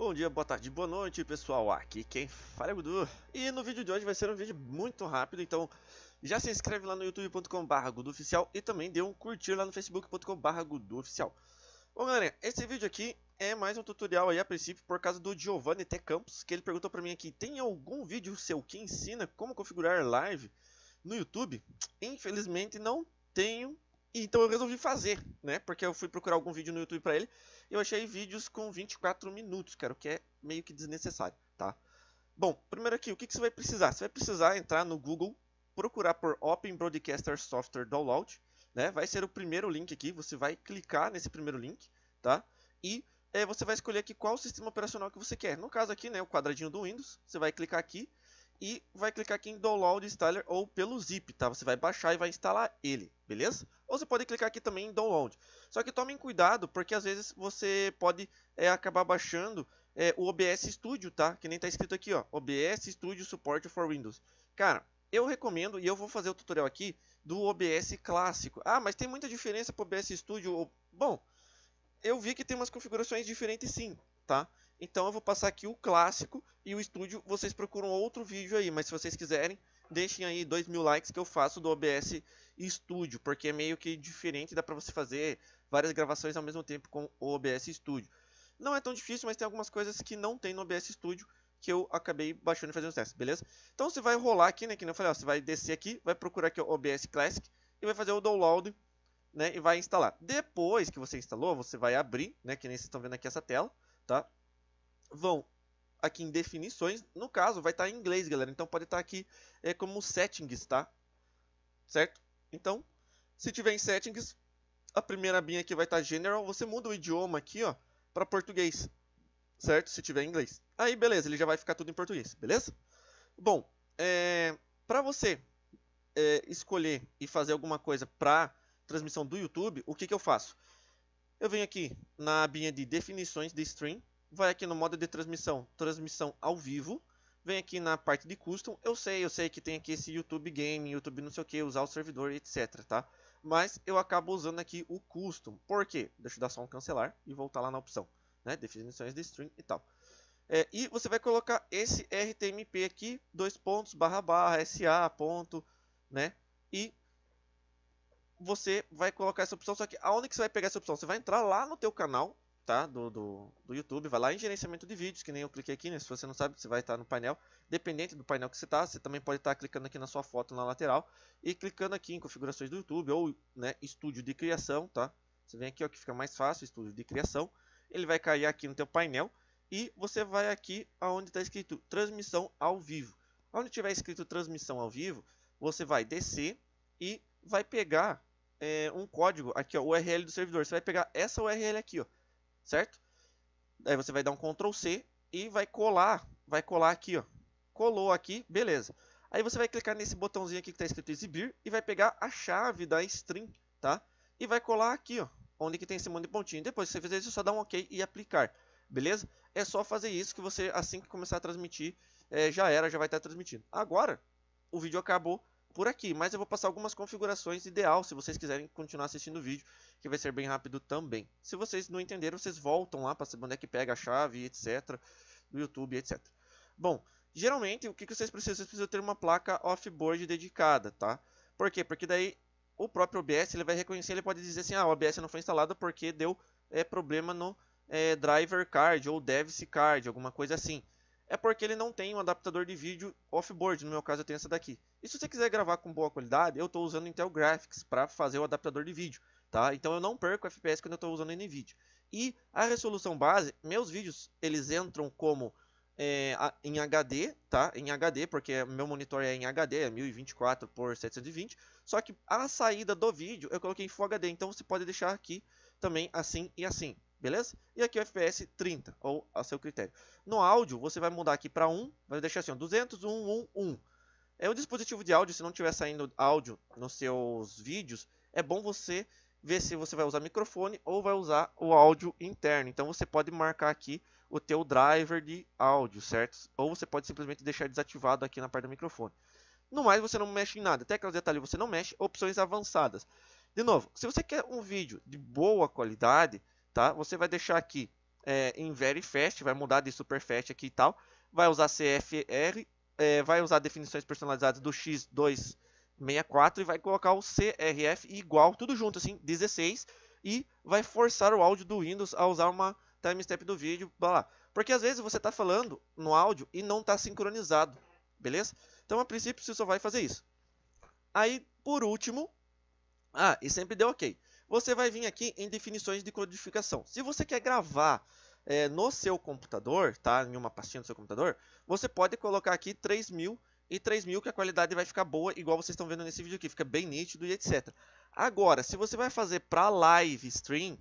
Bom dia, boa tarde, boa noite pessoal, aqui quem fala é Gudu E no vídeo de hoje vai ser um vídeo muito rápido, então já se inscreve lá no youtube.com.br oficial e também dê um curtir lá no facebook.com.br oficial. Bom galera, esse vídeo aqui é mais um tutorial aí a princípio por causa do Giovanni T. Campos Que ele perguntou pra mim aqui, tem algum vídeo seu que ensina como configurar live no YouTube? Infelizmente não tenho então eu resolvi fazer, né? Porque eu fui procurar algum vídeo no YouTube para ele. E eu achei vídeos com 24 minutos, cara, o que é meio que desnecessário, tá? Bom, primeiro aqui, o que, que você vai precisar? Você vai precisar entrar no Google, procurar por Open Broadcaster Software Download, né? Vai ser o primeiro link aqui, você vai clicar nesse primeiro link, tá? E é, você vai escolher aqui qual sistema operacional que você quer. No caso aqui, né, o quadradinho do Windows, você vai clicar aqui e vai clicar aqui em Download Installer ou pelo zip, tá? Você vai baixar e vai instalar ele, beleza? Ou você pode clicar aqui também em Download. Só que tomem cuidado, porque às vezes você pode é, acabar baixando é, o OBS Studio, tá? Que nem tá escrito aqui, ó. OBS Studio Support for Windows. Cara, eu recomendo, e eu vou fazer o tutorial aqui, do OBS clássico. Ah, mas tem muita diferença pro OBS Studio. Bom, eu vi que tem umas configurações diferentes sim, tá? Então eu vou passar aqui o clássico e o estúdio, vocês procuram outro vídeo aí, mas se vocês quiserem, deixem aí dois mil likes que eu faço do OBS Studio, porque é meio que diferente, dá pra você fazer várias gravações ao mesmo tempo com o OBS Studio. Não é tão difícil, mas tem algumas coisas que não tem no OBS Studio, que eu acabei baixando e fazendo os testes, beleza? Então você vai rolar aqui, né, que nem eu falei, ó, você vai descer aqui, vai procurar aqui o OBS Classic e vai fazer o download, né, e vai instalar. Depois que você instalou, você vai abrir, né, que nem vocês estão vendo aqui essa tela, tá? vão aqui em definições. No caso, vai estar em inglês, galera. Então pode estar aqui é, como settings, tá? Certo? Então, se tiver em settings, a primeira abinha aqui vai estar general. Você muda o idioma aqui, ó, para português. Certo? Se tiver em inglês. Aí, beleza, ele já vai ficar tudo em português, beleza? Bom, é, para você é, escolher e fazer alguma coisa para transmissão do YouTube, o que, que eu faço? Eu venho aqui na abinha de definições de stream, vai aqui no modo de transmissão, transmissão ao vivo, vem aqui na parte de custom, eu sei, eu sei que tem aqui esse YouTube Game, YouTube não sei o que, usar o servidor, etc, tá? Mas eu acabo usando aqui o custom, por quê? Deixa eu dar só um cancelar e voltar lá na opção, né? Definições de stream e tal. É, e você vai colocar esse RTMP aqui, dois pontos, barra, barra, SA, ponto, né? E você vai colocar essa opção, só que aonde que você vai pegar essa opção? Você vai entrar lá no teu canal, tá? Do, do, do, YouTube, vai lá em gerenciamento de vídeos, que nem eu cliquei aqui, né? Se você não sabe, você vai estar no painel. Dependente do painel que você está, você também pode estar clicando aqui na sua foto na lateral e clicando aqui em configurações do YouTube ou né, estúdio de criação, tá? Você vem aqui, ó, que fica mais fácil, estúdio de criação. Ele vai cair aqui no teu painel e você vai aqui aonde está escrito transmissão ao vivo. Onde tiver escrito transmissão ao vivo, você vai descer e vai pegar é, um código aqui, ó, URL do servidor. Você vai pegar essa URL aqui, ó certo? Daí você vai dar um Ctrl C e vai colar, vai colar aqui, ó. Colou aqui, beleza. Aí você vai clicar nesse botãozinho aqui que está escrito exibir e vai pegar a chave da string, tá? E vai colar aqui, ó, onde que tem esse monte de pontinho. Depois que você fizer isso, é só dá um OK e aplicar, beleza? É só fazer isso que você, assim que começar a transmitir, é, já era, já vai estar transmitindo. Agora, o vídeo acabou, por aqui, mas eu vou passar algumas configurações ideal se vocês quiserem continuar assistindo o vídeo, que vai ser bem rápido também. Se vocês não entenderam, vocês voltam lá para saber onde é que pega a chave, etc, do YouTube, etc. Bom, geralmente o que vocês precisam? Vocês precisam ter uma placa off-board dedicada, tá? Por quê? Porque daí o próprio OBS ele vai reconhecer, ele pode dizer assim, ah, o OBS não foi instalado porque deu é, problema no é, driver card ou device card, alguma coisa assim é porque ele não tem um adaptador de vídeo off-board, no meu caso eu tenho essa daqui. E se você quiser gravar com boa qualidade, eu estou usando Intel Graphics para fazer o adaptador de vídeo, tá? Então eu não perco FPS quando eu estou usando NVIDIA. E a resolução base, meus vídeos, eles entram como é, em HD, tá? Em HD, porque meu monitor é em HD, é 1024 por 720. Só que a saída do vídeo eu coloquei em Full HD, então você pode deixar aqui também assim e assim beleza? E aqui o FPS 30, ou a seu critério. No áudio, você vai mudar aqui para 1, vai deixar assim, 200, 1, 1, 1. É o dispositivo de áudio, se não tiver saindo áudio nos seus vídeos, é bom você ver se você vai usar microfone ou vai usar o áudio interno. Então você pode marcar aqui o teu driver de áudio, certo? Ou você pode simplesmente deixar desativado aqui na parte do microfone. No mais, você não mexe em nada. Teclas de atalho você não mexe. Opções avançadas. De novo, se você quer um vídeo de boa qualidade, tá? Você vai deixar aqui é, em very fast, vai mudar de super fast aqui e tal. Vai usar CFR, é, vai usar definições personalizadas do X264 e vai colocar o CRF igual, tudo junto assim, 16. E vai forçar o áudio do Windows a usar uma timestamp do vídeo, blá lá. Porque às vezes você está falando no áudio e não está sincronizado, beleza? Então a princípio você só vai fazer isso. Aí, por último... Ah, e sempre deu ok você vai vir aqui em definições de codificação. Se você quer gravar é, no seu computador, tá? Em uma pastinha do seu computador, você pode colocar aqui 3000 e 3000 que a qualidade vai ficar boa, igual vocês estão vendo nesse vídeo aqui, fica bem nítido e etc. Agora, se você vai fazer para live stream,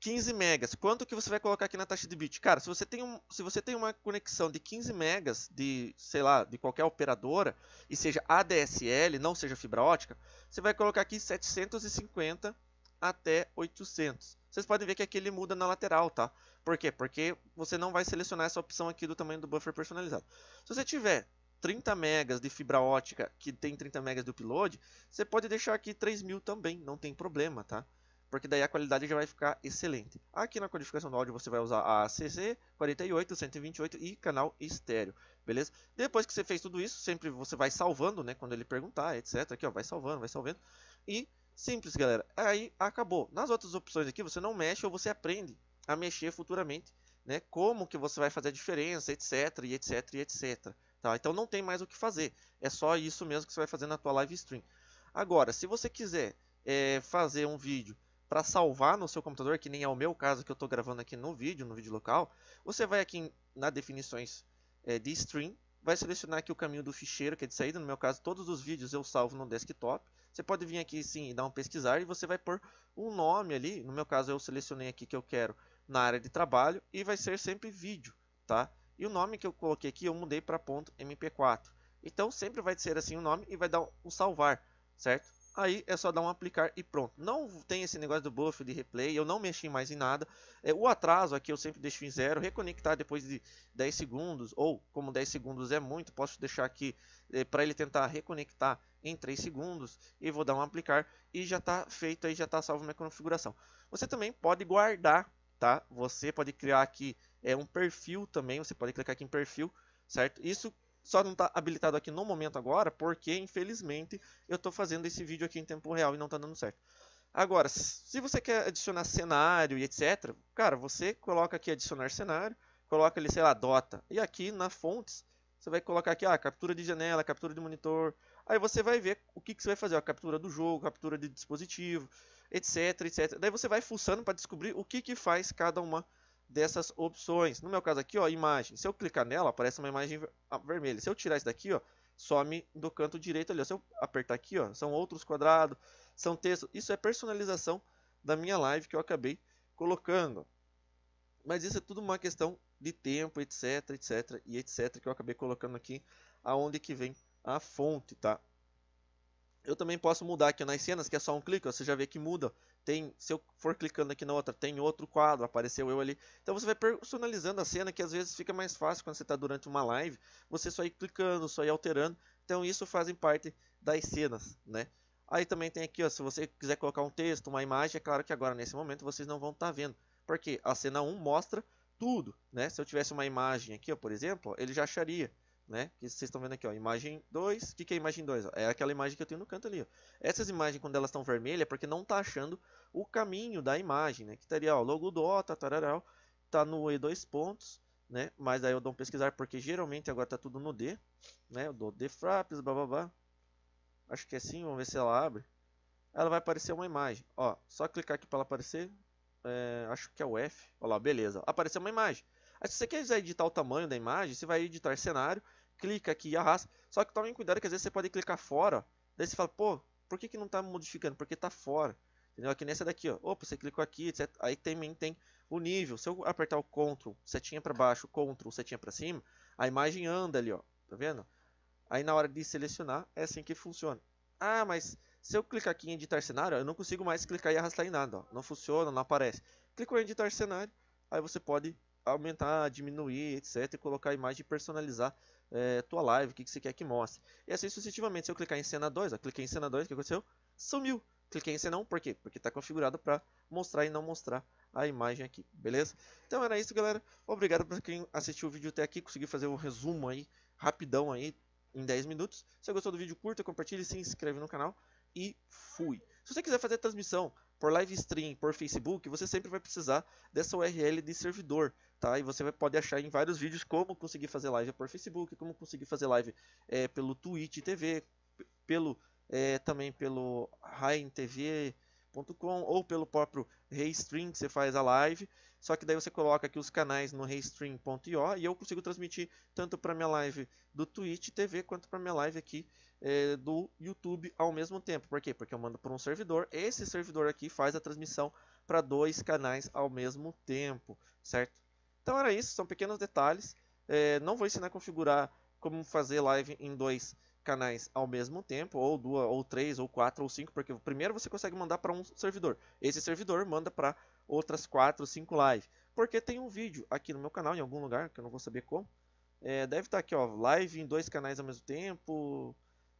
15 megas, quanto que você vai colocar aqui na taxa de bit? Cara, se você tem, um, se você tem uma conexão de 15 megas de, sei lá, de qualquer operadora, e seja ADSL, não seja fibra ótica, você vai colocar aqui 750 até 800. Vocês podem ver que aqui ele muda na lateral, tá? Por quê? Porque você não vai selecionar essa opção aqui do tamanho do buffer personalizado. Se você tiver 30 megas de fibra ótica que tem 30 megas de upload, você pode deixar aqui 3000 também, não tem problema, tá? Porque daí a qualidade já vai ficar excelente. Aqui na codificação do áudio você vai usar a ACC 48, 128 e canal estéreo, beleza? Depois que você fez tudo isso, sempre você vai salvando, né? Quando ele perguntar, etc. Aqui, ó, vai salvando, vai salvando. E Simples, galera. Aí acabou. Nas outras opções aqui, você não mexe ou você aprende a mexer futuramente, né? Como que você vai fazer a diferença, etc, e etc, e etc. Tá? Então não tem mais o que fazer. É só isso mesmo que você vai fazer na tua live stream. Agora, se você quiser é, fazer um vídeo para salvar no seu computador, que nem é o meu caso que eu estou gravando aqui no vídeo, no vídeo local, você vai aqui em, na definições é, de stream, vai selecionar aqui o caminho do ficheiro, que é de saída, no meu caso todos os vídeos eu salvo no desktop, você pode vir aqui sim e dar um pesquisar e você vai pôr um nome ali. No meu caso, eu selecionei aqui que eu quero na área de trabalho e vai ser sempre vídeo, tá? E o nome que eu coloquei aqui eu mudei para ponto .mp4. Então sempre vai ser assim o nome e vai dar um salvar, certo? Aí é só dar um aplicar e pronto. Não tem esse negócio do buff de replay, eu não mexi mais em nada. É, o atraso aqui eu sempre deixo em zero, reconectar depois de 10 segundos, ou como 10 segundos é muito, posso deixar aqui é, para ele tentar reconectar em 3 segundos e vou dar um aplicar e já está feito aí, já está salvo minha configuração. Você também pode guardar, tá? Você pode criar aqui é, um perfil também, você pode clicar aqui em perfil, certo? Isso só não está habilitado aqui no momento agora, porque infelizmente eu estou fazendo esse vídeo aqui em tempo real e não está dando certo. Agora, se você quer adicionar cenário e etc, cara, você coloca aqui adicionar cenário, coloca ali, sei lá, Dota. E aqui na fontes, você vai colocar aqui, ah, captura de janela, captura de monitor, Aí você vai ver o que, que você vai fazer, a captura do jogo, captura de dispositivo, etc, etc. Daí você vai fuçando para descobrir o que, que faz cada uma dessas opções. No meu caso aqui, ó, imagem. Se eu clicar nela, aparece uma imagem ah, vermelha. Se eu tirar isso daqui, ó, some do canto direito ali. Ó. Se eu apertar aqui, ó, são outros quadrados, são textos. Isso é personalização da minha live que eu acabei colocando. Mas isso é tudo uma questão de tempo, etc, etc e etc que eu acabei colocando aqui aonde que vem a fonte, tá? Eu também posso mudar aqui nas cenas, que é só um clique, você já vê que muda. Tem, se eu for clicando aqui na outra, tem outro quadro, apareceu eu ali. Então você vai personalizando a cena, que às vezes fica mais fácil quando você está durante uma live, você só ir clicando, só ir alterando. Então isso fazem parte das cenas, né? Aí também tem aqui, ó, se você quiser colocar um texto, uma imagem, é claro que agora nesse momento vocês não vão estar tá vendo. Porque a cena 1 mostra tudo, né? Se eu tivesse uma imagem aqui, ó, por exemplo, ó, ele já acharia né? Que vocês estão vendo aqui, ó, imagem 2. O que, que é imagem 2? É aquela imagem que eu tenho no canto ali, ó. Essas imagens, quando elas estão vermelhas, é porque não está achando o caminho da imagem, né? Que estaria, ó, logo do OTA, tá, tararau, tá no E2 pontos, né? Mas aí eu dou um pesquisar, porque geralmente agora tá tudo no D, né? Eu dou fraps, blá blá blá. Acho que é assim, vamos ver se ela abre. Ela vai aparecer uma imagem, ó, só clicar aqui para ela aparecer, é, acho que é o F, ó lá, beleza, apareceu uma imagem. Aí se você quiser editar o tamanho da imagem, você vai editar cenário clica aqui e arrasta. Só que tomem cuidado que às vezes você pode clicar fora, daí você fala, pô, por que, que não está modificando? Porque está fora. Entendeu? Aqui nessa daqui, ó. Opa, você clicou aqui, etc. Aí também tem o nível. Se eu apertar o Ctrl, setinha para baixo, Ctrl, setinha para cima, a imagem anda ali, ó. Tá vendo? Aí na hora de selecionar, é assim que funciona. Ah, mas se eu clicar aqui em editar cenário, eu não consigo mais clicar e arrastar em nada, ó. Não funciona, não aparece. Clicou em editar cenário, aí você pode aumentar, diminuir, etc. E colocar a imagem e personalizar é, tua live, o que, que você quer que mostre. E assim sucessivamente, se eu clicar em cena 2, cliquei em cena 2, o que aconteceu? Sumiu. Cliquei em cena 1, por quê? Porque está configurado para mostrar e não mostrar a imagem aqui, beleza? Então era isso, galera. Obrigado para quem assistiu o vídeo até aqui, consegui fazer um resumo aí, rapidão aí, em 10 minutos. Se você gostou do vídeo, curta, compartilhe, se inscreve no canal e fui. Se você quiser fazer transmissão, por live stream, por Facebook, você sempre vai precisar dessa URL de servidor, tá? E você vai, pode achar em vários vídeos como conseguir fazer live por Facebook, como conseguir fazer live é, pelo Twitch TV, pelo é, também pelo Rain TV, com ou pelo próprio Raystream que você faz a live. Só que daí você coloca aqui os canais no Raystream.io e eu consigo transmitir tanto para minha live do Twitch TV quanto para minha live aqui é, do YouTube ao mesmo tempo. Por quê? Porque eu mando para um servidor. Esse servidor aqui faz a transmissão para dois canais ao mesmo tempo, certo? Então era isso, são pequenos detalhes. É, não vou ensinar a configurar como fazer live em dois canais ao mesmo tempo, ou duas, ou três, ou quatro, ou cinco, porque primeiro você consegue mandar para um servidor. Esse servidor manda para outras quatro, cinco lives. Porque tem um vídeo aqui no meu canal, em algum lugar, que eu não vou saber como. É, deve estar tá aqui, ó, live em dois canais ao mesmo tempo.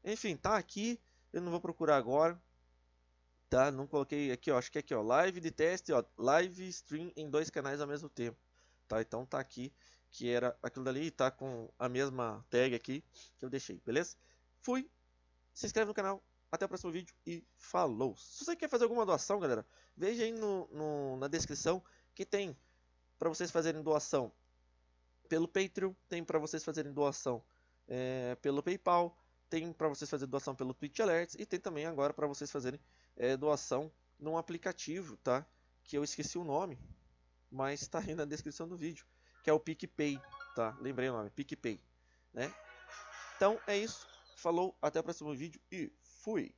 Enfim, tá aqui. Eu não vou procurar agora. Tá, não coloquei aqui, ó, acho que é aqui, ó, live de teste, ó, live stream em dois canais ao mesmo tempo. Tá, então tá aqui que era aquilo dali, tá com a mesma tag aqui que eu deixei, beleza? Fui, se inscreve no canal, até o próximo vídeo e falou! Se você quer fazer alguma doação, galera, veja aí no, no na descrição que tem para vocês fazerem doação pelo Patreon, tem para vocês fazerem doação é, pelo PayPal, tem para vocês fazerem doação pelo Twitch Alerts e tem também agora para vocês fazerem é, doação num aplicativo, tá? Que eu esqueci o nome, mas está aí na descrição do vídeo, que é o PicPay, tá? Lembrei o nome, PicPay, né? Então é isso. Falou, até o próximo vídeo e fui!